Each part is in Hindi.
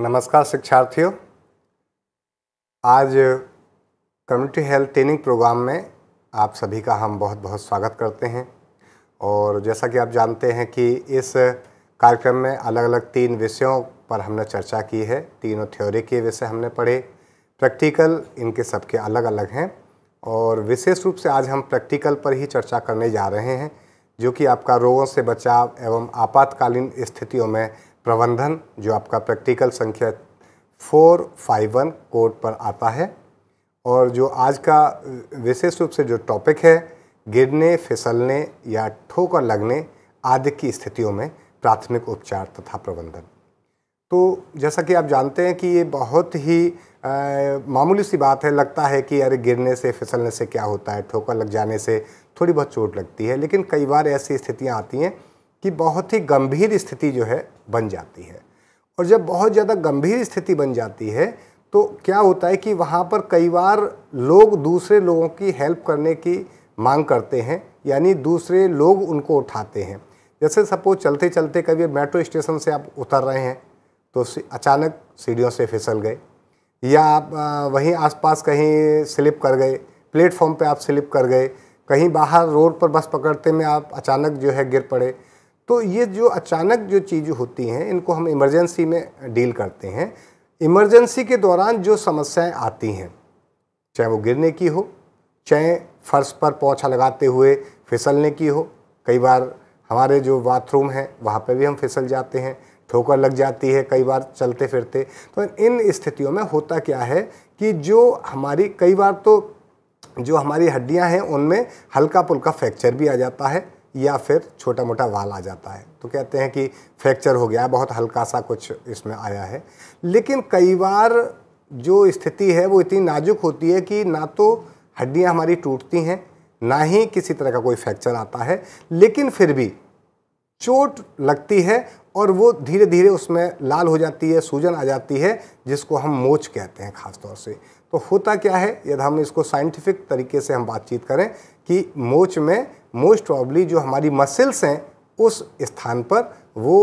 नमस्कार शिक्षार्थियों आज कम्युनिटी हेल्थ ट्रेनिंग प्रोग्राम में आप सभी का हम बहुत बहुत स्वागत करते हैं और जैसा कि आप जानते हैं कि इस कार्यक्रम में अलग अलग तीन विषयों पर हमने चर्चा की है तीनों थ्योरी के विषय हमने पढ़े प्रैक्टिकल इनके सबके अलग अलग हैं और विशेष रूप से आज हम प्रैक्टिकल पर ही चर्चा करने जा रहे हैं जो कि आपका रोगों से बचाव एवं आपातकालीन स्थितियों में प्रबंधन जो आपका प्रैक्टिकल संख्या फोर फाइव वन कोड पर आता है और जो आज का विशेष रूप से जो टॉपिक है गिरने फिसलने या ठोकर लगने आदि की स्थितियों में प्राथमिक उपचार तथा प्रबंधन तो जैसा कि आप जानते हैं कि ये बहुत ही आ, मामूली सी बात है लगता है कि अरे गिरने से फिसलने से क्या होता है ठोकर लग जाने से थोड़ी बहुत चोट लगती है लेकिन कई बार ऐसी स्थितियाँ आती हैं कि बहुत ही गंभीर स्थिति जो है बन जाती है और जब बहुत ज़्यादा गंभीर स्थिति बन जाती है तो क्या होता है कि वहाँ पर कई बार लोग दूसरे लोगों की हेल्प करने की मांग करते हैं यानी दूसरे लोग उनको उठाते हैं जैसे सपोज चलते चलते कभी मेट्रो स्टेशन से आप उतर रहे हैं तो अचानक सीढ़ियों से फिसल गए या आप वहीं आसपास कहीं स्लिप कर गए प्लेटफॉर्म पे आप स्लिप कर गए कहीं बाहर रोड पर बस पकड़ते में आप अचानक जो है गिर पड़े तो ये जो अचानक जो चीज़ होती हैं इनको हम इमरजेंसी में डील करते हैं इमरजेंसी के दौरान जो समस्याएं आती हैं चाहे वो गिरने की हो चाहे फर्श पर पोछा लगाते हुए फिसलने की हो कई बार हमारे जो बाथरूम है वहाँ पर भी हम फिसल जाते हैं ठोकर लग जाती है कई बार चलते फिरते तो इन स्थितियों में होता क्या है कि जो हमारी कई बार तो जो हमारी हड्डियां हैं उनमें हल्का पुल्का फ्रैक्चर भी आ जाता है या फिर छोटा मोटा वाल आ जाता है तो कहते हैं कि फ्रैक्चर हो गया बहुत हल्का सा कुछ इसमें आया है लेकिन कई बार जो स्थिति है वो इतनी नाजुक होती है कि ना तो हड्डियाँ हमारी टूटती हैं ना ही किसी तरह का कोई फ्रैक्चर आता है लेकिन फिर भी चोट लगती है और वो धीरे धीरे उसमें लाल हो जाती है सूजन आ जाती है जिसको हम मोच कहते हैं ख़ासतौर से तो होता क्या है यदि हम इसको साइंटिफिक तरीके से हम बातचीत करें कि मोच में मोस्ट प्रॉब्ली जो हमारी मसल्स हैं उस स्थान पर वो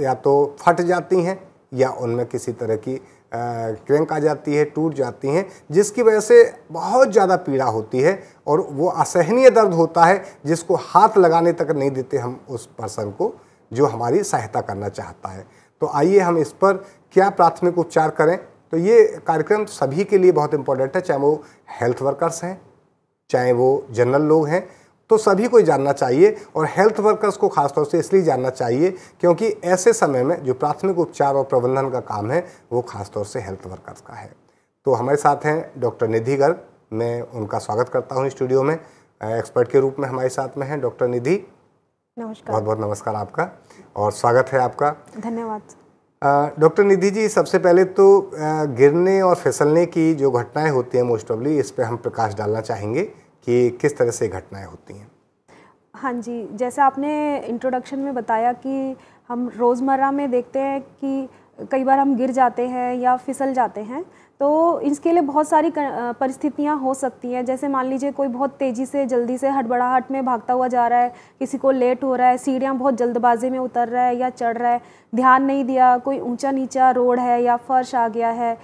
या तो फट जाती हैं या उनमें किसी तरह की क्रैंक आ जाती है टूट जाती हैं जिसकी वजह से बहुत ज़्यादा पीड़ा होती है और वो असहनीय दर्द होता है जिसको हाथ लगाने तक नहीं देते हम उस पर्सन को जो हमारी सहायता करना चाहता है तो आइए हम इस पर क्या प्राथमिक उपचार करें तो ये कार्यक्रम सभी के लिए बहुत इम्पोर्टेंट है चाहे वो हेल्थ वर्कर्स हैं चाहे वो जनरल लोग हैं तो सभी को जानना चाहिए और हेल्थ वर्कर्स को खासतौर से इसलिए जानना चाहिए क्योंकि ऐसे समय में जो प्राथमिक उपचार और प्रबंधन का काम है वो खासतौर से हेल्थ वर्कर्स का है तो हमारे साथ हैं डॉक्टर निधि गर्ग मैं उनका स्वागत करता हूँ स्टूडियो में एक्सपर्ट के रूप में हमारे साथ में हैं डॉक्टर निधि नमस्कार बहुत बहुत नमस्कार आपका और स्वागत है आपका धन्यवाद डॉक्टर निधि जी सबसे पहले तो गिरने और फिसलने की जो घटनाएं होती हैं मोस्ट ऑफली इस पर हम प्रकाश डालना चाहेंगे कि किस तरह से घटनाएं होती हैं हाँ जी जैसे आपने इंट्रोडक्शन में बताया कि हम रोज़मर्रा में देखते हैं कि कई बार हम गिर जाते हैं या फिसल जाते हैं तो इसके लिए बहुत सारी परिस्थितियां हो सकती हैं जैसे मान लीजिए कोई बहुत तेज़ी से जल्दी से हटबड़ाहट में भागता हुआ जा रहा है किसी को लेट हो रहा है सीढ़ियां बहुत जल्दबाजी में उतर रहा है या चढ़ रहा है ध्यान नहीं दिया कोई ऊंचा नीचा रोड है या फर्श आ गया है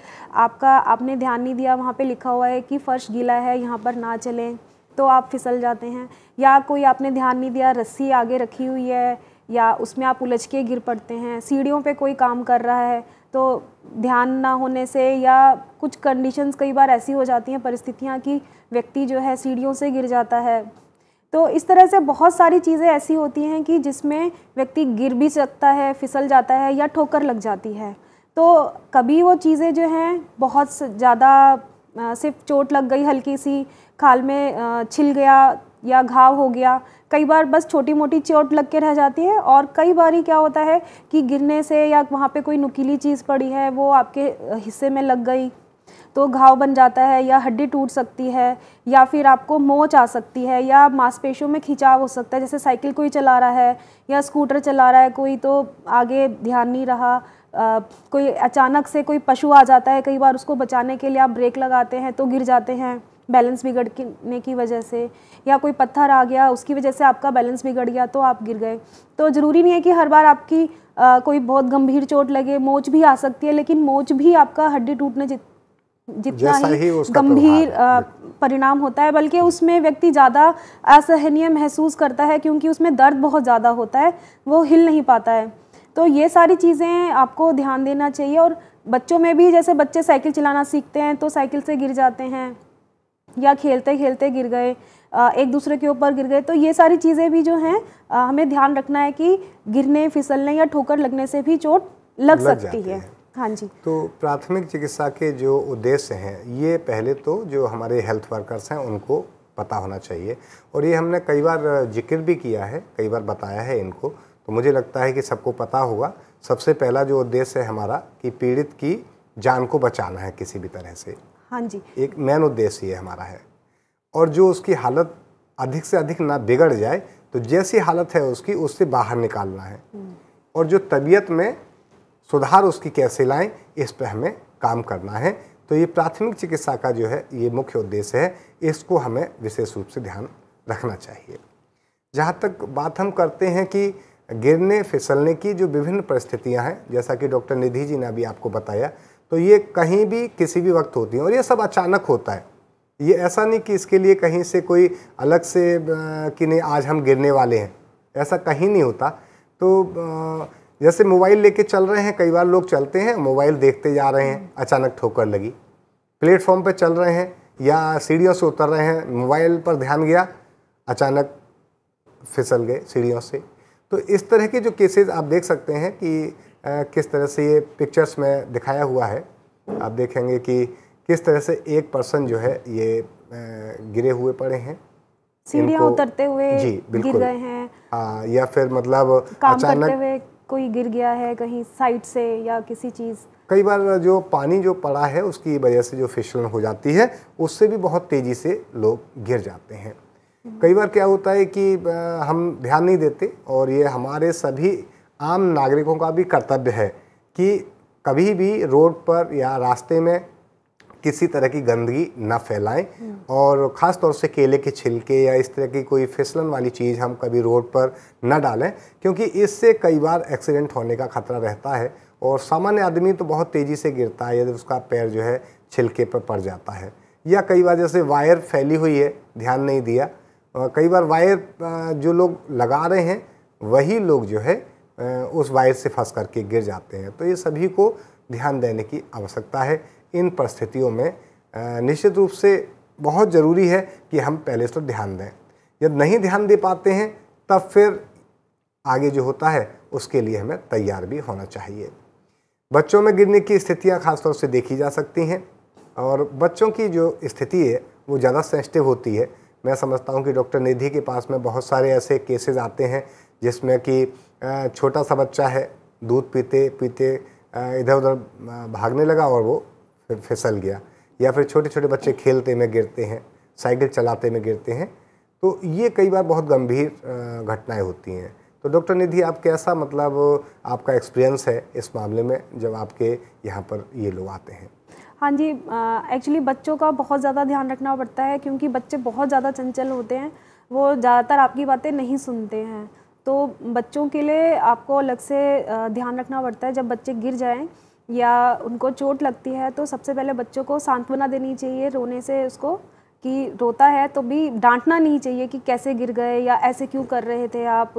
आपका आपने ध्यान नहीं दिया वहाँ पर लिखा हुआ है कि फ़र्श गीला है यहाँ पर ना चलें तो आप फिसल जाते हैं या कोई आपने ध्यान नहीं दिया रस्सी आगे रखी हुई है या उसमें आप उलझ के गिर पड़ते हैं सीढ़ियों पे कोई काम कर रहा है तो ध्यान ना होने से या कुछ कंडीशंस कई बार ऐसी हो जाती हैं परिस्थितियाँ कि व्यक्ति जो है सीढ़ियों से गिर जाता है तो इस तरह से बहुत सारी चीज़ें ऐसी होती हैं कि जिसमें व्यक्ति गिर भी सकता है फिसल जाता है या ठोकर लग जाती है तो कभी वो चीज़ें जो हैं बहुत ज़्यादा सिर्फ चोट लग गई हल्की सी खाल में छिल गया या घाव हो गया कई बार बस छोटी मोटी चोट लग के रह जाती है और कई बार ही क्या होता है कि गिरने से या वहाँ पे कोई नुकीली चीज़ पड़ी है वो आपके हिस्से में लग गई तो घाव बन जाता है या हड्डी टूट सकती है या फिर आपको मोच आ सकती है या मांसपेशियों में खिंचाव हो सकता है जैसे साइकिल कोई चला रहा है या स्कूटर चला रहा है कोई तो आगे ध्यान नहीं रहा आ, कोई अचानक से कोई पशु आ जाता है कई बार उसको बचाने के लिए आप ब्रेक लगाते हैं तो गिर जाते हैं बैलेंस बिगड़ने की वजह से या कोई पत्थर आ गया उसकी वजह से आपका बैलेंस बिगड़ गया तो आप गिर गए तो ज़रूरी नहीं है कि हर बार आपकी आ, कोई बहुत गंभीर चोट लगे मोच भी आ सकती है लेकिन मोच भी आपका हड्डी टूटने जित जितना ही, ही गंभीर परिणाम होता है बल्कि उसमें व्यक्ति ज़्यादा असहनीय महसूस करता है क्योंकि उसमें दर्द बहुत ज़्यादा होता है वो हिल नहीं पाता है तो ये सारी चीज़ें आपको ध्यान देना चाहिए और बच्चों में भी जैसे बच्चे साइकिल चलाना सीखते हैं तो साइकिल से गिर जाते हैं या खेलते खेलते गिर गए एक दूसरे के ऊपर गिर गए तो ये सारी चीज़ें भी जो हैं हमें ध्यान रखना है कि गिरने फिसलने या ठोकर लगने से भी चोट लग, लग सकती है हाँ जी तो प्राथमिक चिकित्सा के जो उद्देश्य हैं ये पहले तो जो हमारे हेल्थ वर्कर्स हैं उनको पता होना चाहिए और ये हमने कई बार जिक्र भी किया है कई बार बताया है इनको तो मुझे लगता है कि सबको पता होगा सबसे पहला जो उद्देश्य है हमारा कि पीड़ित की जान को बचाना है किसी भी तरह से हाँ जी एक मेन उद्देश्य ये हमारा है और जो उसकी हालत अधिक से अधिक ना बिगड़ जाए तो जैसी हालत है उसकी उससे बाहर निकालना है हम्म। और जो तबीयत में सुधार उसकी कैसे लाएं इस पर हमें काम करना है तो ये प्राथमिक चिकित्सा का जो है ये मुख्य उद्देश्य है इसको हमें विशेष रूप से ध्यान रखना चाहिए जहाँ तक बात हम करते हैं कि गिरने फिसलने की जो विभिन्न परिस्थितियाँ हैं जैसा कि डॉक्टर निधि जी ने अभी आपको बताया तो ये कहीं भी किसी भी वक्त होती हैं और ये सब अचानक होता है ये ऐसा नहीं कि इसके लिए कहीं से कोई अलग से कि नहीं आज हम गिरने वाले हैं ऐसा कहीं नहीं होता तो जैसे मोबाइल लेके चल रहे हैं कई बार लोग चलते हैं मोबाइल देखते जा रहे हैं अचानक ठोकर लगी प्लेटफॉर्म पर चल रहे हैं या सीढ़ियों से उतर रहे हैं मोबाइल पर ध्यान गया अचानक फिसल गए सीढ़ियों से तो इस तरह के जो केसेस आप देख सकते हैं कि किस तरह से ये पिक्चर्स में दिखाया हुआ है आप देखेंगे कि किस तरह से एक पर्सन जो है ये गिरे हुए पड़े हैं सीढ़ियाँ उतरते हुए जी गिर गए हैं आ, हाँ, या फिर मतलब काम अचानक करते हुए कोई गिर गया है कहीं साइड से या किसी चीज़ कई बार जो पानी जो पड़ा है उसकी वजह से जो फिसलन हो जाती है उससे भी बहुत तेज़ी से लोग गिर जाते हैं कई बार क्या होता है कि हम ध्यान नहीं देते और ये हमारे सभी आम नागरिकों का भी कर्तव्य है कि कभी भी रोड पर या रास्ते में किसी तरह की गंदगी ना फैलाएं और ख़ास तौर से केले के छिलके या इस तरह की कोई फिसलन वाली चीज़ हम कभी रोड पर न डालें क्योंकि इससे कई बार एक्सीडेंट होने का खतरा रहता है और सामान्य आदमी तो बहुत तेज़ी से गिरता है यदि उसका पैर जो है छिलके पर पड़ जाता है या कई बार जैसे वायर फैली हुई है ध्यान नहीं दिया कई बार वायर जो लोग लगा रहे हैं वही लोग जो है उस वायर से फंस करके गिर जाते हैं तो ये सभी को ध्यान देने की आवश्यकता है इन परिस्थितियों में निश्चित रूप से बहुत ज़रूरी है कि हम पहले तो ध्यान दें यदि नहीं ध्यान दे पाते हैं तब फिर आगे जो होता है उसके लिए हमें तैयार भी होना चाहिए बच्चों में गिरने की स्थितियाँ खासतौर से देखी जा सकती हैं और बच्चों की जो स्थिति है वो ज़्यादा सेंसिटिव होती है मैं समझता हूँ कि डॉक्टर निधि के पास में बहुत सारे ऐसे केसेस आते हैं जिसमें कि छोटा सा बच्चा है दूध पीते पीते इधर उधर भागने लगा और वो फिसल गया या फिर छोटे छोटे बच्चे खेलते में गिरते हैं साइकिल चलाते में गिरते हैं तो ये कई बार बहुत गंभीर घटनाएं होती हैं तो डॉक्टर निधि आप कैसा मतलब आपका एक्सपीरियंस है इस मामले में जब आपके यहाँ पर ये लोग आते हैं हाँ जी एक्चुअली बच्चों का बहुत ज़्यादा ध्यान रखना पड़ता है क्योंकि बच्चे बहुत ज़्यादा चंचल होते हैं वो ज़्यादातर आपकी बातें नहीं सुनते हैं तो बच्चों के लिए आपको अलग से ध्यान रखना पड़ता है जब बच्चे गिर जाएं या उनको चोट लगती है तो सबसे पहले बच्चों को सांत्वना देनी चाहिए रोने से उसको कि रोता है तो भी डांटना नहीं चाहिए कि कैसे गिर गए या ऐसे क्यों कर रहे थे आप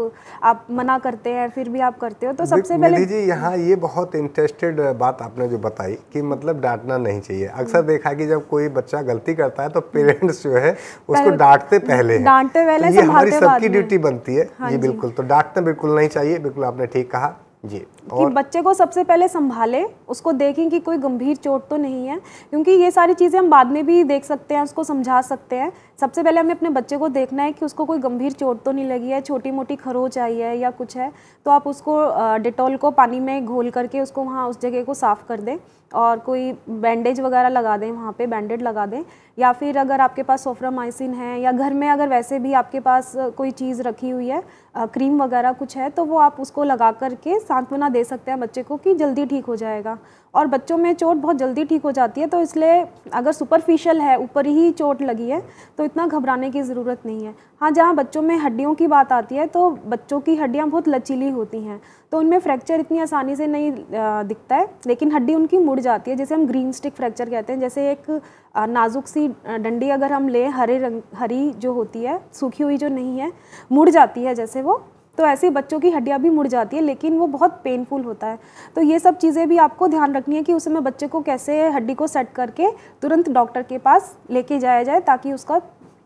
आप मना करते हैं फिर भी आप करते हो तो सबसे पहले जी यहाँ ये बहुत इंटरेस्टेड बात आपने जो बताई कि मतलब डांटना नहीं चाहिए अक्सर देखा कि जब कोई बच्चा गलती करता है तो पेरेंट्स जो है उसको डांटते पहले डांटते पहले तो ये हमारी सबकी ड्यूटी बनती है हाँ जी बिल्कुल तो डांटना बिल्कुल नहीं चाहिए बिल्कुल आपने ठीक कहा जी कि बच्चे को सबसे पहले संभाले उसको देखें कि कोई गंभीर चोट तो नहीं है क्योंकि ये सारी चीज़ें हम बाद में भी देख सकते हैं उसको समझा सकते हैं सबसे पहले हमें अपने बच्चे को देखना है कि उसको कोई गंभीर चोट तो नहीं लगी है छोटी मोटी खरोच आई है या कुछ है तो आप उसको डिटॉल को पानी में घोल करके उसको वहाँ उस जगह को साफ़ कर दें और कोई बैंडेज वगैरह लगा दें वहाँ पे बैंडेड लगा दें या फिर अगर आपके पास सोफ्रामाइसिन है या घर में अगर वैसे भी आपके पास कोई चीज़ रखी हुई है क्रीम वगैरह कुछ है तो वो आप उसको लगा करके सांत्वना दे सकते हैं बच्चे को कि जल्दी ठीक हो जाएगा और बच्चों में चोट बहुत जल्दी ठीक हो जाती है तो इसलिए अगर सुपरफिशियल है ऊपर ही चोट लगी है तो इतना घबराने की ज़रूरत नहीं है हाँ जहाँ बच्चों में हड्डियों की बात आती है तो बच्चों की हड्डियाँ बहुत लचीली होती हैं तो उनमें फ्रैक्चर इतनी आसानी से नहीं दिखता है लेकिन हड्डी उनकी मुड़ जाती है जैसे हम ग्रीन स्टिक फ्रैक्चर कहते हैं जैसे एक नाजुक सी डंडी अगर हम लें हरे रंग हरी जो होती है सूखी हुई जो नहीं है मुड़ जाती है जैसे वो तो ऐसे बच्चों की हड्डियाँ भी मुड़ जाती है लेकिन वो बहुत पेनफुल होता है तो ये सब चीज़ें भी आपको ध्यान रखनी है कि उस समय बच्चे को कैसे हड्डी को सेट करके तुरंत डॉक्टर के पास लेके जाया जाए ताकि उसका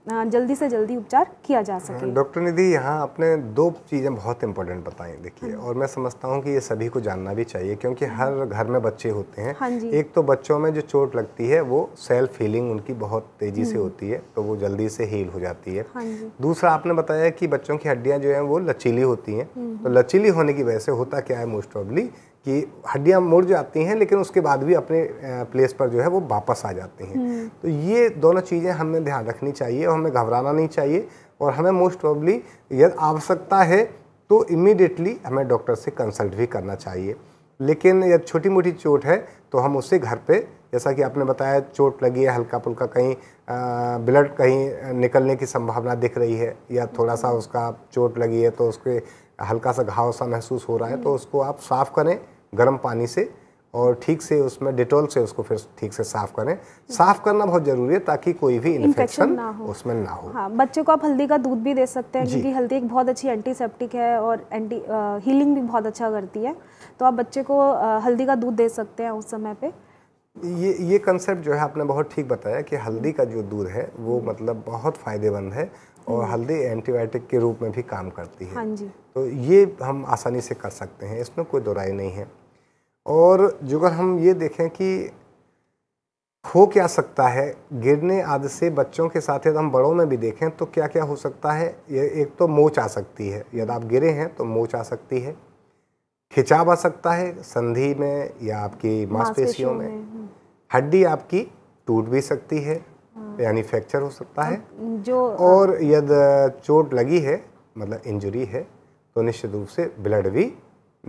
जल्दी से जल्दी उपचार किया जा हाँ, सके डॉक्टर निधि यहाँ आपने दो चीज़ें बहुत इंपॉर्टेंट बताई देखिए हाँ। और मैं समझता हूँ कि ये सभी को जानना भी चाहिए क्योंकि हाँ। हर घर में बच्चे होते हैं हाँ एक तो बच्चों में जो चोट लगती है वो सेल्फ हीलिंग उनकी बहुत तेज़ी से हम्म। होती है तो वो जल्दी से हील हो जाती है हाँ दूसरा आपने बताया कि बच्चों की हड्डियाँ जो है वो लचीली होती हैं हम्म। तो लचीली होने की वजह से होता क्या है मोस्ट ऑबली कि हड्डियाँ मुड़ जाती हैं लेकिन उसके बाद भी अपने प्लेस पर जो है वो वापस आ जाती हैं हम्म। तो ये दोनों चीज़ें हमें ध्यान रखनी चाहिए और हमें घबराना नहीं चाहिए और हमें मोस्ट प्रॉब्ली यदि आवश्यकता है तो इमीडिएटली हमें डॉक्टर से कंसल्ट भी करना चाहिए लेकिन यदि छोटी मोटी चोट है तो हम उसे घर पर जैसा कि आपने बताया चोट लगी है हल्का फुल्का कहीं ब्लड कहीं निकलने की संभावना दिख रही है या थोड़ा सा उसका चोट लगी है तो उसके हल्का सा घाव सा महसूस हो रहा है तो हम्म। उसको आप साफ़ करें गर्म पानी से और ठीक से उसमें डिटोल से उसको फिर ठीक से साफ करें साफ करना बहुत जरूरी है ताकि कोई भी इन्फेक्शन ना हो उसमें ना हो हाँ बच्चों को आप हल्दी का दूध भी दे सकते हैं क्योंकि हल्दी एक बहुत अच्छी एंटीसेप्टिक है और एंटी आ, हीलिंग भी बहुत अच्छा करती है तो आप बच्चे को आ, हल्दी का दूध दे सकते हैं उस समय पर ये ये कंसेप्ट जो है आपने बहुत ठीक बताया कि हल्दी का जो दूध है वो हम्म। मतलब बहुत फ़ायदेमंद है और हम्म। हल्दी एंटीबायोटिक के रूप में भी काम करती है हाँ जी तो ये हम आसानी से कर सकते हैं इसमें कोई दोराई नहीं है और जुगर हम ये देखें कि हो क्या सकता है गिरने आदि से बच्चों के साथ यदि हम बड़ों में भी देखें तो क्या क्या हो सकता है ये एक तो मोच आ सकती है यदि आप गिरे हैं तो मोच आ सकती है खिंचाव आ सकता है संधि में या आपकी मांसपेशियों में हम्म। हड्डी आपकी टूट भी सकती है यानी फ्रैक्चर हो सकता है जो और यदि चोट लगी है मतलब इंजरी है तो निश्चित रूप से ब्लड भी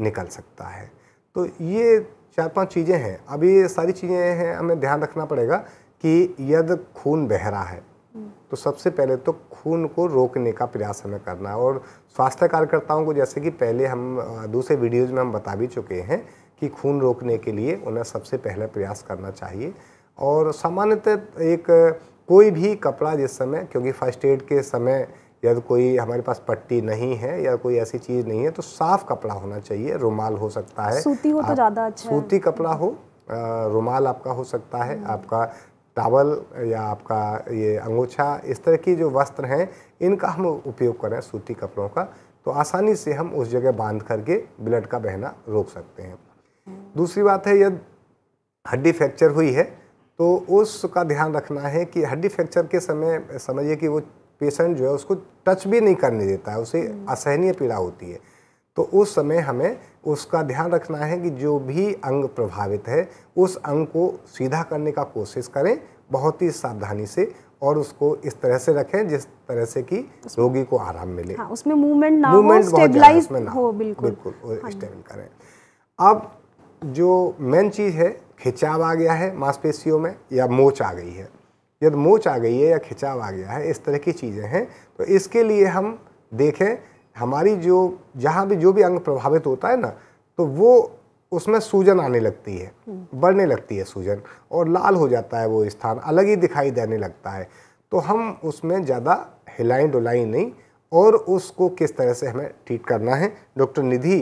निकल सकता है तो ये चार पांच चीज़ें हैं अभी ये सारी चीज़ें हैं हमें ध्यान रखना पड़ेगा कि यदि खून बह रहा है हम्म। तो सबसे पहले तो खून को रोकने का प्रयास हमें करना है और स्वास्थ्य कार्यकर्ताओं को जैसे कि पहले हम दूसरे वीडियोज़ में हम बता भी चुके हैं कि खून रोकने के लिए उन्हें सबसे पहले प्रयास करना चाहिए और सामान्यतः एक कोई भी कपड़ा जिस समय क्योंकि फर्स्ट एड के समय या तो कोई हमारे पास पट्टी नहीं है या कोई ऐसी चीज़ नहीं है तो साफ कपड़ा होना चाहिए रुमाल हो सकता है सूती हो तो ज़्यादा अच्छा सूती कपड़ा हो रुमाल आपका हो सकता है हम्म। आपका टावल या आपका ये अंगोछा इस तरह की जो वस्त्र हैं इनका हम उपयोग करें सूती कपड़ों का तो आसानी से हम उस जगह बांध करके ब्लड का बहना रोक सकते हैं हम्म। दूसरी बात है यदि हड्डी फ्रैक्चर हुई है तो उसका ध्यान रखना है कि हड्डी फ्रैक्चर के समय समझिए कि वो पेशेंट जो है उसको टच भी नहीं करने देता है उसे हम्म। असहनीय पीड़ा होती है तो उस समय हमें उसका ध्यान रखना है कि जो भी अंग प्रभावित है उस अंग को सीधा करने का कोशिश करें बहुत ही सावधानी से और उसको इस तरह से रखें जिस तरह से कि रोगी को आराम मिले हाँ, उसमें मूवमेंट ना मूवमेंट बहुत स्टेबलाइज ना हो बिल्कुल बिल्कुल हाँ। करें अब जो मेन चीज़ है खिंचाव आ गया है मांसपेशियों में या मोच आ गई है यदि मोच आ गई है या खिंचाव आ गया है इस तरह की चीज़ें हैं तो इसके लिए हम देखें हमारी जो जहाँ भी जो भी अंग प्रभावित होता है ना तो वो उसमें सूजन आने लगती है हम्म। बढ़ने लगती है सूजन और लाल हो जाता है वो स्थान अलग ही दिखाई देने लगता है तो हम उसमें ज़्यादा हिलाई डुलाई नहीं और उसको किस तरह से हमें ट्रीट करना है डॉक्टर निधि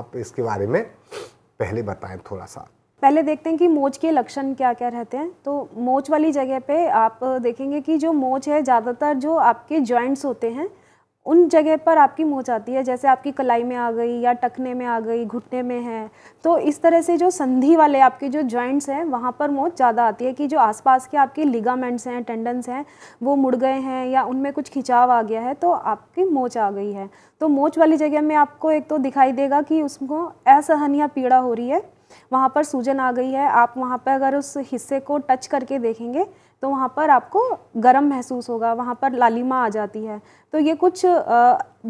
आप इसके बारे में पहले बताएं थोड़ा सा पहले देखते हैं कि मोच के लक्षण क्या क्या रहते हैं तो मोच वाली जगह पे आप देखेंगे कि जो मोच है ज़्यादातर जो आपके जॉइंट्स होते हैं उन जगह पर आपकी मोच आती है जैसे आपकी कलाई में आ गई या टखने में आ गई घुटने में है तो इस तरह से जो संधि वाले आपके जो जॉइंट्स हैं वहाँ पर मोच ज़्यादा आती है कि जो आसपास के आपके लिगामेंट्स हैं टेंडन्स हैं वो मुड़ गए हैं या उनमें कुछ खिंचाव आ गया है तो आपकी मोच आ गई है तो मोच वाली जगह में आपको एक तो दिखाई देगा कि उसको असहनीय पीड़ा हो रही है वहाँ पर सूजन आ गई है आप वहाँ पर अगर उस हिस्से को टच करके देखेंगे तो वहाँ पर आपको गर्म महसूस होगा वहाँ पर लालिमा आ जाती है तो ये कुछ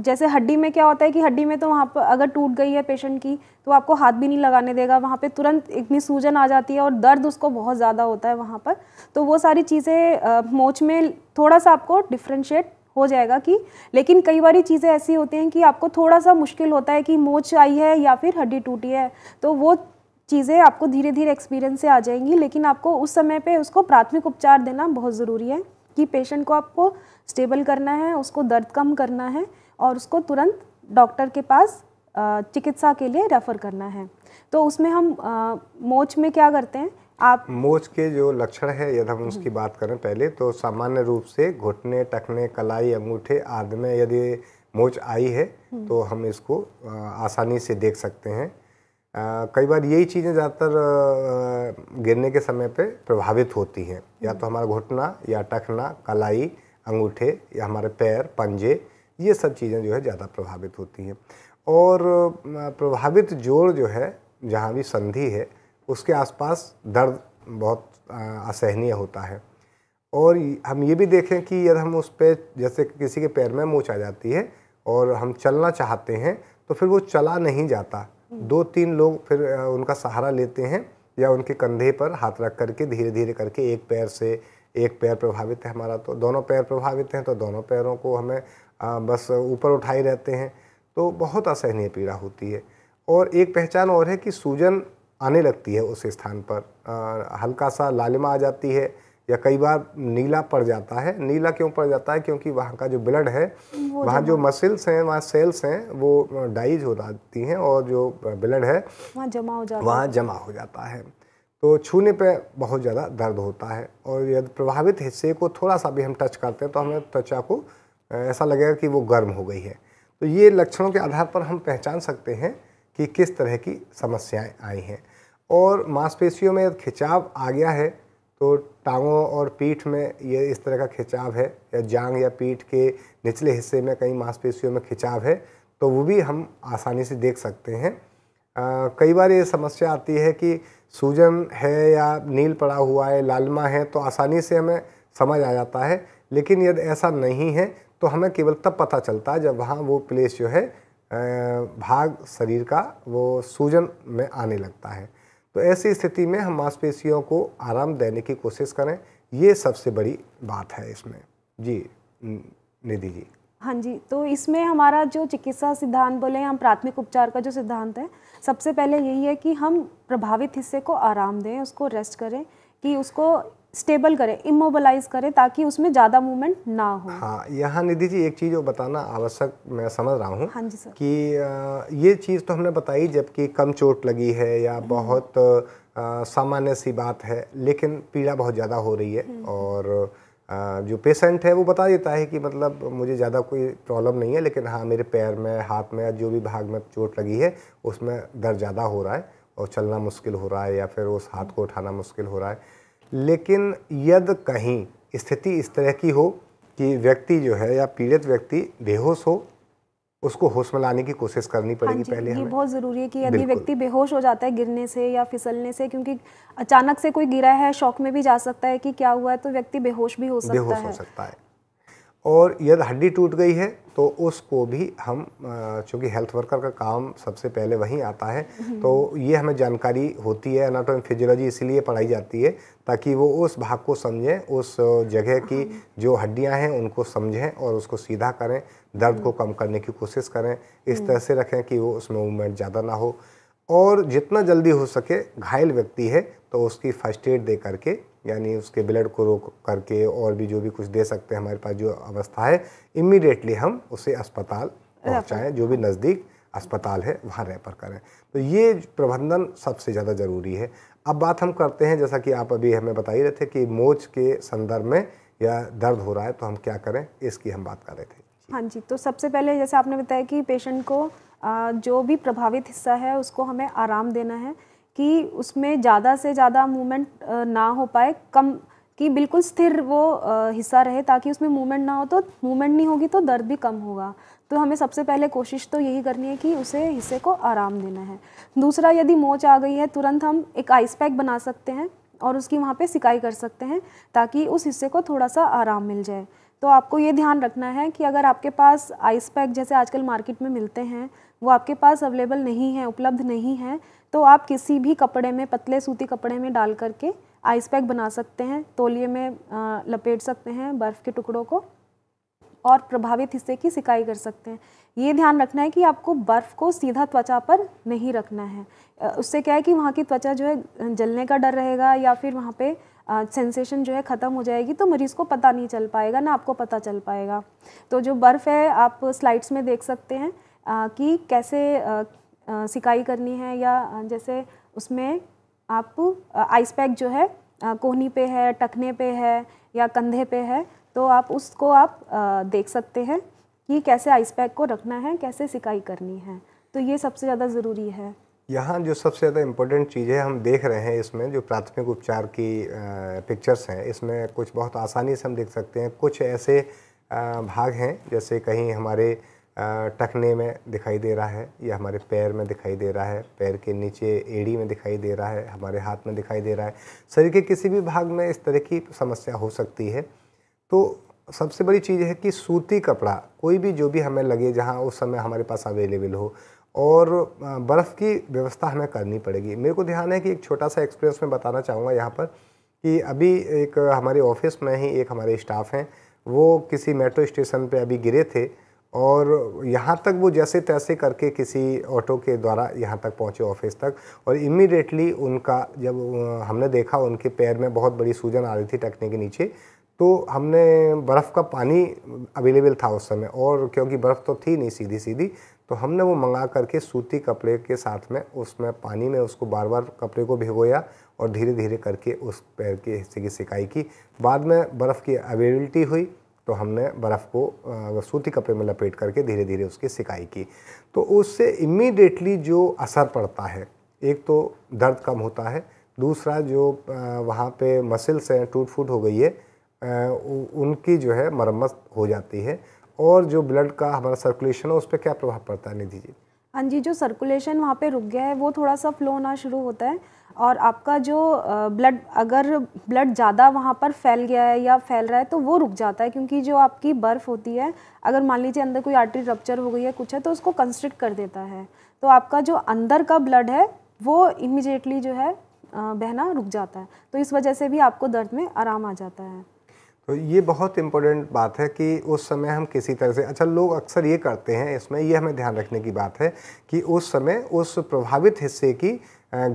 जैसे हड्डी में क्या होता है कि हड्डी में तो वहाँ पर अगर टूट गई है पेशेंट की तो आपको हाथ भी नहीं लगाने देगा वहाँ पे तुरंत इतनी सूजन आ जाती है और दर्द उसको बहुत ज़्यादा होता है वहाँ पर तो वो सारी चीज़ें मोच में थोड़ा सा आपको डिफ्रेंशिएट हो जाएगा कि लेकिन कई बार चीज़ें ऐसी होती हैं कि आपको थोड़ा सा मुश्किल होता है कि मोच आई है या फिर हड्डी टूटी है तो वो चीज़ें आपको धीरे धीरे एक्सपीरियंस से आ जाएंगी लेकिन आपको उस समय पे उसको प्राथमिक उपचार देना बहुत ज़रूरी है कि पेशेंट को आपको स्टेबल करना है उसको दर्द कम करना है और उसको तुरंत डॉक्टर के पास चिकित्सा के लिए रेफ़र करना है तो उसमें हम मोच में क्या करते हैं आप मोच के जो लक्षण है यदि हम हम्म। उसकी बात करें पहले तो सामान्य रूप से घुटने टखने कलाई अंगूठे आदि में यदि मोच आई है हम्म। तो हम इसको आसानी से देख सकते हैं कई बार यही चीज़ें ज़्यादातर गिरने के समय पे प्रभावित होती हैं या तो हमारा घुटना या टखना कलाई अंगूठे या हमारे पैर पंजे ये सब चीज़ें जो है ज़्यादा प्रभावित होती हैं और प्रभावित जोड़ जो है जहाँ भी संधि है उसके आसपास दर्द बहुत असहनीय होता है और हम ये भी देखें कि यदि हम उस पर जैसे किसी के पैर में मोच आ जाती है और हम चलना चाहते हैं तो फिर वो चला नहीं जाता दो तीन लोग फिर उनका सहारा लेते हैं या उनके कंधे पर हाथ रख करके धीरे धीरे करके एक पैर से एक पैर प्रभावित है हमारा तो दोनों पैर प्रभावित हैं तो दोनों पैरों को हमें आ, बस ऊपर उठाए रहते हैं तो बहुत असहनीय पीड़ा होती है और एक पहचान और है कि सूजन आने लगती है उस स्थान पर हल्का सा लालिमा आ जाती है या कई बार नीला पड़ जाता है नीला क्यों पड़ जाता है क्योंकि वहाँ का जो ब्लड है वहाँ जो मसल्स हैं वहाँ सेल्स हैं वो डाइज हो जाती हैं और जो ब्लड है वहाँ जमा हो जाता वहाँ जमा हो जाता है तो छूने पे बहुत ज़्यादा दर्द होता है और यदि प्रभावित हिस्से को थोड़ा सा भी हम टच करते हैं तो हमें त्वचा को ऐसा लगेगा कि वो गर्म हो गई है तो ये लक्षणों के आधार पर हम पहचान सकते हैं कि किस तरह की समस्याएं आई हैं और मांसपेशियों में खिंचाव आ गया है तो टांगों और पीठ में ये इस तरह का खिंचाव है या जांग या पीठ के निचले हिस्से में कई मांसपेशियों में खिंचाव है तो वो भी हम आसानी से देख सकते हैं आ, कई बार ये समस्या आती है कि सूजन है या नील पड़ा हुआ है लालमा है तो आसानी से हमें समझ आ जाता है लेकिन यदि ऐसा नहीं है तो हमें केवल तब पता चलता है जब वहाँ वो प्लेस जो है भाग शरीर का वो सूजन में आने लगता है तो ऐसी स्थिति में हम मांसपेशियों को आराम देने की कोशिश करें ये सबसे बड़ी बात है इसमें जी निधि जी हाँ जी तो इसमें हमारा जो चिकित्सा सिद्धांत बोले हम प्राथमिक उपचार का जो सिद्धांत है सबसे पहले यही है कि हम प्रभावित हिस्से को आराम दें उसको रेस्ट करें कि उसको स्टेबल करें इमोबलाइज करें ताकि उसमें ज़्यादा मूवमेंट ना हो हाँ यहाँ निधि जी एक चीज़ और बताना आवश्यक मैं समझ रहा हूँ हाँ जी सर कि ये चीज़ तो हमने बताई जबकि कम चोट लगी है या हम्म। बहुत सामान्य सी बात है लेकिन पीड़ा बहुत ज़्यादा हो रही है हम्म। और जो पेशेंट है वो बता देता है कि मतलब मुझे ज़्यादा कोई प्रॉब्लम नहीं है लेकिन हाँ मेरे पैर में हाथ में जो भी भाग में चोट लगी है उसमें दर्द ज़्यादा हो रहा है और चलना मुश्किल हो रहा है या फिर उस हाथ को उठाना मुश्किल हो रहा है लेकिन यद कहीं स्थिति इस तरह की हो कि व्यक्ति जो है या पीड़ित व्यक्ति बेहोश हो उसको होश में लाने की कोशिश करनी हाँ पड़ेगी पहले ये हमें बहुत ज़रूरी है कि यदि व्यक्ति बेहोश हो जाता है गिरने से या फिसलने से क्योंकि अचानक से कोई गिरा है शौक में भी जा सकता है कि क्या हुआ है तो व्यक्ति बेहोश भी हो सकता बेहोश है हो सकता है और यदि हड्डी टूट गई है तो उसको भी हम चूँकि हेल्थ वर्कर का काम सबसे पहले वहीं आता है तो ये हमें जानकारी होती है एनाटोमी फिजियोलॉजी इसीलिए पढ़ाई जाती है ताकि वो उस भाग को समझें उस जगह की जो हड्डियां हैं उनको समझें और उसको सीधा करें दर्द को कम करने की कोशिश करें इस तरह से रखें कि वो उसमें मूवमेंट ज़्यादा ना हो और जितना जल्दी हो सके घायल व्यक्ति है तो उसकी फर्स्ट एड दे करके यानी उसके ब्लड को रोक करके और भी जो भी कुछ दे सकते हैं हमारे पास जो अवस्था है इमीडिएटली हम उसे अस्पताल अच्छा। पहुँचाएँ जो भी नज़दीक अस्पताल है वहाँ रेफर करें तो ये प्रबंधन सबसे ज़्यादा ज़रूरी है अब बात हम करते हैं जैसा कि आप अभी हमें बता ही रहे थे कि मोच के संदर्भ में या दर्द हो रहा है तो हम क्या करें इसकी हम बात कर रहे थे हाँ जी तो सबसे पहले जैसे आपने बताया कि पेशेंट को जो भी प्रभावित हिस्सा है उसको हमें आराम देना है कि उसमें ज़्यादा से ज़्यादा मूवमेंट ना हो पाए कम कि बिल्कुल स्थिर वो हिस्सा रहे ताकि उसमें मूवमेंट ना हो तो मूवमेंट नहीं होगी तो दर्द भी कम होगा तो हमें सबसे पहले कोशिश तो यही करनी है कि उसे हिस्से को आराम देना है दूसरा यदि मोच आ गई है तुरंत हम एक आइस पैक बना सकते हैं और उसकी वहाँ पे सिकाई कर सकते हैं ताकि उस हिस्से को थोड़ा सा आराम मिल जाए तो आपको ये ध्यान रखना है कि अगर आपके पास आइस पैक जैसे आजकल मार्केट में मिलते हैं वो आपके पास अवेलेबल नहीं है उपलब्ध नहीं है तो आप किसी भी कपड़े में पतले सूती कपड़े में डाल करके आइस पैक बना सकते हैं तोलिए में लपेट सकते हैं बर्फ़ के टुकड़ों को और प्रभावित हिस्से की सिकाई कर सकते हैं ये ध्यान रखना है कि आपको बर्फ़ को सीधा त्वचा पर नहीं रखना है उससे क्या है कि वहाँ की त्वचा जो है जलने का डर रहेगा या फिर वहाँ पे सेंसेशन जो है ख़त्म हो जाएगी तो मरीज़ को पता नहीं चल पाएगा ना आपको पता चल पाएगा तो जो बर्फ़ है आप स्लाइड्स में देख सकते हैं आ, कि कैसे आ, आ, सिकाई करनी है या जैसे उसमें आप आइस पैक जो है कोहनी पे है टखने पे है या कंधे पे है तो आप उसको आप आ, देख सकते हैं कि कैसे आइस पैक को रखना है कैसे सिकाई करनी है तो ये सबसे ज़्यादा ज़रूरी है यहाँ जो सबसे ज़्यादा इम्पोर्टेंट चीज़ें हम देख रहे हैं इसमें जो प्राथमिक उपचार की पिक्चर्स हैं इसमें कुछ बहुत आसानी से हम देख सकते हैं कुछ ऐसे भाग हैं जैसे कहीं हमारे टखने में दिखाई दे रहा है या हमारे पैर में दिखाई दे रहा है पैर के नीचे एड़ी में दिखाई दे रहा है हमारे हाथ में दिखाई दे रहा है शरीर के किसी भी भाग में इस तरह की समस्या हो सकती है तो सबसे बड़ी चीज़ है कि सूती कपड़ा कोई भी जो भी हमें लगे जहाँ उस समय हमारे पास अवेलेबल हो और बर्फ़ की व्यवस्था हमें करनी पड़ेगी मेरे को ध्यान है कि एक छोटा सा एक्सपीरियंस मैं बताना चाहूँगा यहाँ पर कि अभी एक हमारे ऑफिस में ही एक हमारे स्टाफ हैं वो किसी मेट्रो स्टेशन पे अभी गिरे थे और यहाँ तक वो जैसे तैसे करके किसी ऑटो के द्वारा यहाँ तक पहुँचे ऑफिस तक और इमिडिएटली उनका जब हमने देखा उनके पैर में बहुत बड़ी सूजन आ रही थी टकने के नीचे तो हमने बर्फ़ का पानी अवेलेबल था उस समय और क्योंकि बर्फ़ तो थी नहीं सीधी सीधी तो हमने वो मंगा करके सूती कपड़े के साथ में उसमें पानी में उसको बार बार कपड़े को भिगोया और धीरे धीरे करके उस पैर के हिस्से की सिकाई की बाद में बर्फ़ की अवेलेबिलिटी हुई तो हमने बर्फ़ को सूती कपड़े में लपेट करके धीरे धीरे उसकी सिकाई की तो उससे इमीडिएटली जो असर पड़ता है एक तो दर्द कम होता है दूसरा जो वहाँ पे मसल्स हैं टूट फूट हो गई है उनकी जो है मरम्मत हो जाती है और जो ब्लड का हमारा सर्कुलेशन है उस पर क्या प्रभाव पड़ता है निधि जी हाँ जी जो सर्कुलेशन वहाँ पे रुक गया है वो थोड़ा सा फ्लो होना शुरू होता है और आपका जो ब्लड अगर ब्लड ज़्यादा वहाँ पर फैल गया है या फैल रहा है तो वो रुक जाता है क्योंकि जो आपकी बर्फ़ होती है अगर मान लीजिए अंदर कोई आर्टरी रप्चर हो गई है कुछ है तो उसको कंस्ट्रिक्ट कर देता है तो आपका जो अंदर का ब्लड है वो इमिजिएटली जो है बहना रुक जाता है तो इस वजह से भी आपको दर्द में आराम आ जाता है तो ये बहुत इम्पोर्टेंट बात है कि उस समय हम किसी तरह से अच्छा लोग अक्सर ये करते हैं इसमें ये हमें ध्यान रखने की बात है कि उस समय उस प्रभावित हिस्से की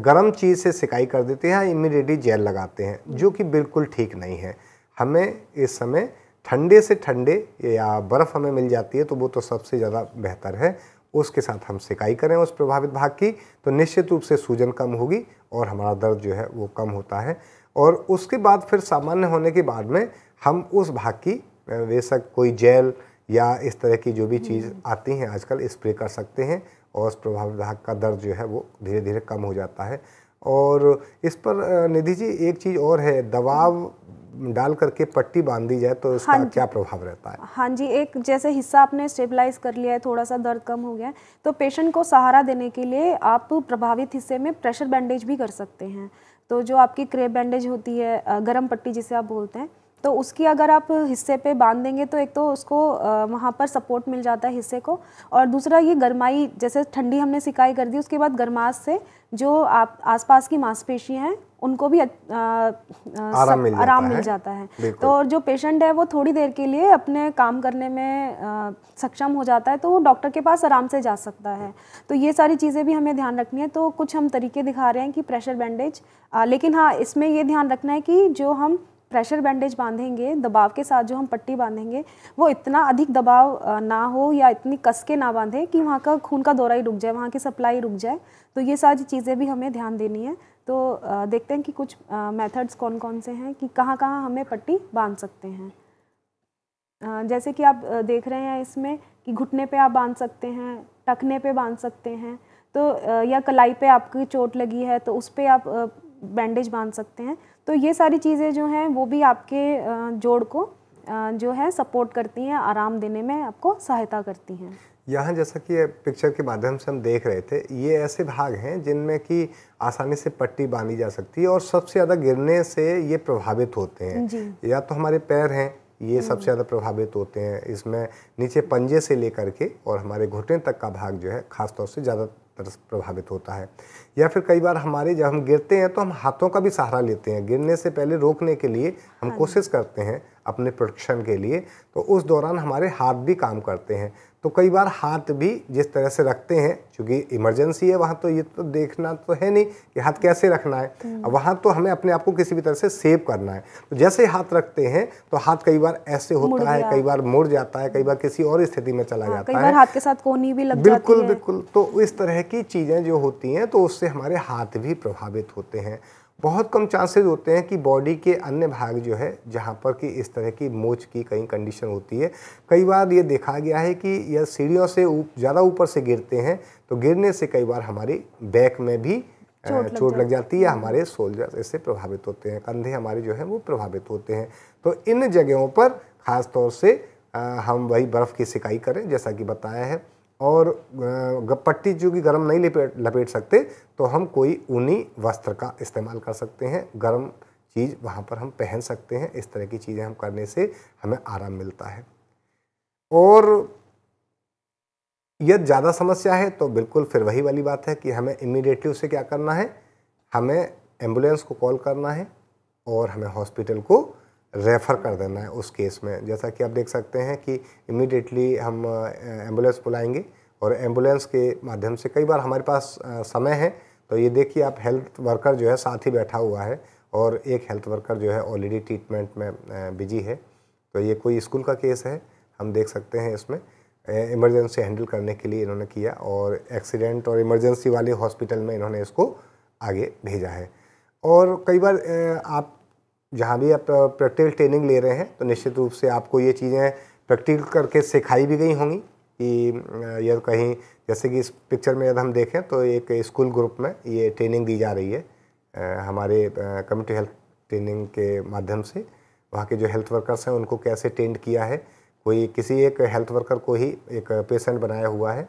गर्म चीज़ से सिकाई कर देते हैं इमिडिएटली जेल लगाते हैं जो कि बिल्कुल ठीक नहीं है हमें इस समय ठंडे से ठंडे या बर्फ़ हमें मिल जाती है तो वो तो सबसे ज़्यादा बेहतर है उसके साथ हम सिकाई करें उस प्रभावित भाग की तो निश्चित रूप से सूजन कम होगी और हमारा दर्द जो है वो कम होता है और उसके बाद फिर सामान्य होने के बाद में हम उस भाग की बेशक कोई जेल या इस तरह की जो भी चीज़ हम्म। आती हैं आजकल स्प्रे कर सकते हैं और प्रभावित भाग का दर्द जो है वो धीरे धीरे कम हो जाता है और इस पर निधि जी एक चीज़ और है दबाव डाल करके पट्टी बांध दी जाए तो इसका हाँ क्या प्रभाव रहता है हाँ जी एक जैसे हिस्सा आपने स्टेबलाइज कर लिया है थोड़ा सा दर्द कम हो गया है तो पेशेंट को सहारा देने के लिए आप प्रभावित हिस्से में प्रेशर बैंडेज भी कर सकते हैं तो जो आपकी क्रेप बैंडेज होती है गर्म पट्टी जिसे आप बोलते हैं तो उसकी अगर आप हिस्से पे बांध देंगे तो एक तो उसको वहाँ पर सपोर्ट मिल जाता है हिस्से को और दूसरा ये गर्माई जैसे ठंडी हमने सिकाई कर दी उसके बाद गर्माश से जो आप आसपास की मांसपेशियाँ हैं उनको भी आराम मिल आराम मिल जाता है तो जो पेशेंट है वो थोड़ी देर के लिए अपने काम करने में सक्षम हो जाता है तो वो डॉक्टर के पास आराम से जा सकता है तो ये सारी चीज़ें भी हमें ध्यान रखनी है तो कुछ हम तरीके दिखा रहे हैं कि प्रेशर बैंडेज लेकिन हाँ इसमें ये ध्यान रखना है कि जो हम प्रेशर बैंडेज बांधेंगे दबाव के साथ जो हम पट्टी बांधेंगे वो इतना अधिक दबाव ना हो या इतनी कस के ना बांधे कि वहाँ का खून का दौरा ही रुक जाए वहाँ की सप्लाई रुक जाए तो ये सारी चीज़ें भी हमें ध्यान देनी है तो देखते हैं कि कुछ मेथड्स कौन कौन से हैं कि कहाँ कहाँ हमें पट्टी बांध सकते हैं जैसे कि आप देख रहे हैं इसमें कि घुटने पे आप बांध सकते हैं टखने पे बांध सकते हैं तो या कलाई पे आपकी चोट लगी है तो उस पर आप बैंडेज बांध सकते हैं तो ये सारी चीज़ें जो हैं वो भी आपके जोड़ को जो है सपोर्ट करती हैं आराम देने में आपको सहायता करती हैं यहाँ जैसा कि पिक्चर के माध्यम से हम देख रहे थे ये ऐसे भाग हैं जिनमें कि आसानी से पट्टी बांधी जा सकती है और सबसे ज़्यादा गिरने से ये प्रभावित होते हैं या तो हमारे पैर हैं ये हम्म। सबसे ज़्यादा प्रभावित होते हैं इसमें नीचे पंजे से लेकर के और हमारे घुटने तक का भाग जो है खासतौर से ज़्यादा प्रभावित होता है या फिर कई बार हमारे जब हम गिरते हैं तो हम हाथों का भी सहारा लेते हैं गिरने से पहले रोकने के लिए हम हाँ कोशिश करते हैं अपने प्रोटेक्शन के लिए तो उस दौरान हमारे हाथ भी काम करते हैं तो कई बार हाथ भी जिस तरह से रखते हैं क्योंकि इमरजेंसी है वहाँ तो ये तो देखना तो है नहीं कि हाथ कैसे रखना है हम्म। वहाँ तो हमें अपने आप को किसी भी तरह से सेव करना है तो जैसे हाथ रखते हैं तो हाथ कई बार ऐसे होता है कई बार मुड़ जाता है कई बार किसी और स्थिति में चला हाँ, जाता कई बार है हाथ के साथ कोनी भी लग बिल्कुल बिल्कुल तो इस तरह की चीज़ें जो होती हैं तो उससे हमारे हाथ भी प्रभावित होते हैं बहुत कम चांसेस होते हैं कि बॉडी के अन्य भाग जो है जहाँ पर कि इस तरह की मोच की कहीं कंडीशन होती है कई बार ये देखा गया है कि यह सीढ़ियों से ज़्यादा ऊपर से गिरते हैं तो गिरने से कई बार हमारी बैक में भी चोट, लग, चोट लग जाती है हम्म। हमारे सोल्जर इससे प्रभावित होते हैं कंधे हमारे जो हैं वो प्रभावित होते हैं तो इन जगहों पर ख़ासतौर से हम वही बर्फ़ की सिकाई करें जैसा कि बताया है और पट्टी जो कि गर्म नहीं लपेट लपेट सकते तो हम कोई ऊनी वस्त्र का इस्तेमाल कर सकते हैं गर्म चीज़ वहाँ पर हम पहन सकते हैं इस तरह की चीज़ें हम करने से हमें आराम मिलता है और यदि ज़्यादा समस्या है तो बिल्कुल फिर वही वाली बात है कि हमें इमीडिएटली उसे क्या करना है हमें एम्बुलेंस को कॉल करना है और हमें हॉस्पिटल को रेफ़र कर देना है उस केस में जैसा कि आप देख सकते हैं कि इमिडिएटली हम एम्बुलेंस बुलाएंगे और एम्बुलेंस के माध्यम से कई बार हमारे पास समय है तो ये देखिए आप हेल्थ वर्कर जो है साथ ही बैठा हुआ है और एक हेल्थ वर्कर जो है ऑलरेडी ट्रीटमेंट में बिजी है तो ये कोई स्कूल का केस है हम देख सकते हैं इसमें इमरजेंसी हैंडल करने के लिए इन्होंने किया और एक्सीडेंट और इमरजेंसी वाले हॉस्पिटल में इन्होंने इसको आगे भेजा है और कई बार आप जहाँ भी आप प्रैक्टिकल ट्रेनिंग ले रहे हैं तो निश्चित रूप से आपको ये चीज़ें प्रैक्टिकल करके सिखाई भी गई होंगी कि यदि कहीं जैसे कि इस पिक्चर में यदि हम देखें तो एक स्कूल ग्रुप में ये ट्रेनिंग दी जा रही है हमारे कम्युनिटी हेल्थ ट्रेनिंग के माध्यम से वहाँ के जो हेल्थ वर्कर्स हैं उनको कैसे ट्रेंड किया है कोई किसी एक हेल्थ वर्कर को ही एक पेशेंट बनाया हुआ है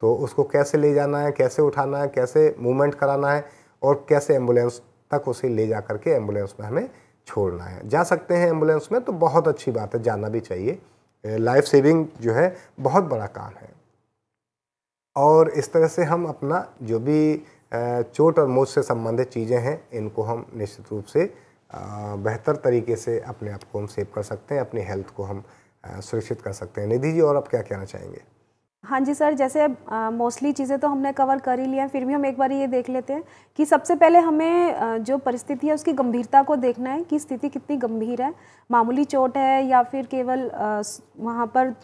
तो उसको कैसे ले जाना है कैसे उठाना है कैसे मूवमेंट कराना है और कैसे एम्बुलेंस तक उसे ले जा करके एम्बुलेंस में हमें छोड़ना है जा सकते हैं एम्बुलेंस में तो बहुत अच्छी बात है जाना भी चाहिए लाइफ सेविंग जो है बहुत बड़ा काम है और इस तरह से हम अपना जो भी चोट और मोच से संबंधित चीज़ें हैं इनको हम निश्चित रूप से बेहतर तरीके से अपने आप को हम सेव कर सकते हैं अपनी हेल्थ को हम सुरक्षित कर सकते हैं निधि जी और आप क्या कहना चाहेंगे हाँ जी सर जैसे मोस्टली चीज़ें तो हमने कवर कर ही लिया फिर भी हम एक बार ये देख लेते हैं कि सबसे पहले हमें जो परिस्थिति है उसकी गंभीरता को देखना है कि स्थिति कितनी गंभीर है मामूली चोट है या फिर केवल वहाँ पर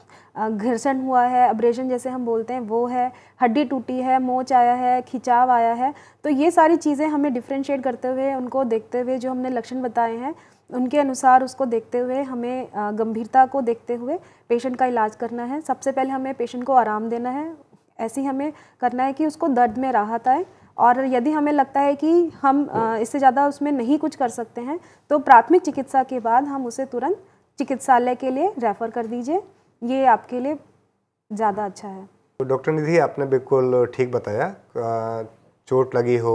घर्षण हुआ है अब्रेशन जैसे हम बोलते हैं वो है हड्डी टूटी है मोच आया है खिंचाव आया है तो ये सारी चीज़ें हमें डिफ्रेंशिएट करते हुए उनको देखते हुए जो हमने लक्षण बताए हैं उनके अनुसार उसको देखते हुए हमें गंभीरता को देखते हुए पेशेंट का इलाज करना है सबसे पहले हमें पेशेंट को आराम देना है ऐसी हमें करना है कि उसको दर्द में राहत आए और यदि हमें लगता है कि हम इससे ज़्यादा उसमें नहीं कुछ कर सकते हैं तो प्राथमिक चिकित्सा के बाद हम उसे तुरंत चिकित्सालय के लिए रेफ़र कर दीजिए ये आपके लिए ज़्यादा अच्छा है तो डॉक्टर निधि आपने बिल्कुल ठीक बताया चोट लगी हो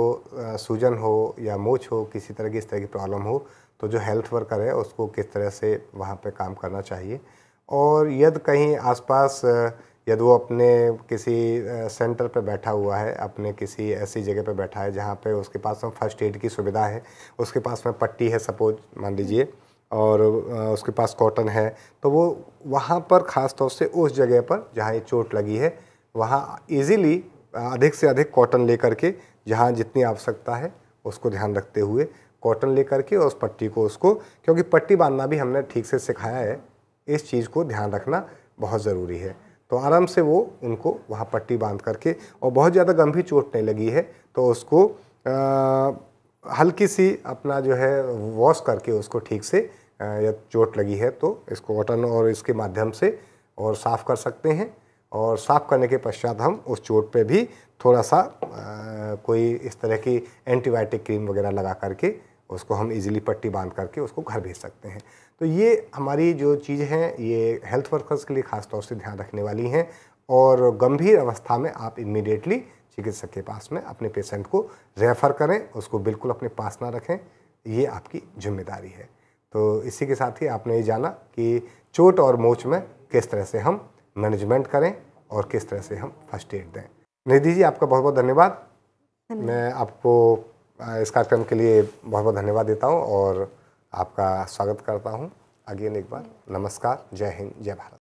सूजन हो या मोच हो किसी तरह की इस तरह की प्रॉब्लम हो तो जो हेल्थ वर्कर है उसको किस तरह से वहाँ पे काम करना चाहिए और यदि कहीं आसपास यदि वो अपने किसी सेंटर पे बैठा हुआ है अपने किसी ऐसी जगह पे बैठा है जहाँ पे उसके पास में फर्स्ट एड की सुविधा है उसके पास में पट्टी है सपोज मान लीजिए और उसके पास कॉटन है तो वो वहाँ पर ख़ास तौर से उस जगह पर जहाँ ये चोट लगी है वहाँ इजीली अधिक से अधिक कॉटन लेकर के जहाँ जितनी आवश्यकता है उसको ध्यान रखते हुए कॉटन लेकर के और उस पट्टी को उसको क्योंकि पट्टी बांधना भी हमने ठीक से सिखाया है इस चीज़ को ध्यान रखना बहुत ज़रूरी है तो आराम से वो उनको वहाँ पट्टी बांध करके और बहुत ज़्यादा गंभीर चोट नहीं लगी है तो उसको आ, हल्की सी अपना जो है वॉश करके उसको ठीक से या चोट लगी है तो इसको कॉटन और इसके माध्यम से और साफ़ कर सकते हैं और साफ़ करने के पश्चात हम उस चोट पे भी थोड़ा सा आ, कोई इस तरह की एंटीबायोटिक क्रीम वगैरह लगा करके उसको हम इजीली पट्टी बांध करके उसको घर भेज सकते हैं तो ये हमारी जो चीज़ है ये हेल्थ वर्कर्स के लिए ख़ास तौर से ध्यान रखने वाली हैं और गंभीर अवस्था में आप इमीडिएटली चिकित्सक के पास में अपने पेशेंट को रेफ़र करें उसको बिल्कुल अपने पास ना रखें ये आपकी जिम्मेदारी है तो इसी के साथ ही आपने ये जाना कि चोट और मोच में किस तरह से हम मैनेजमेंट करें और किस तरह से हम फर्स्ट एड दें निधि जी आपका बहुत बहुत धन्यवाद मैं आपको इस कार्यक्रम के लिए बहुत बहुत धन्यवाद देता हूँ और आपका स्वागत करता हूँ अगेन एक बार नमस्कार जय हिंद जय भारत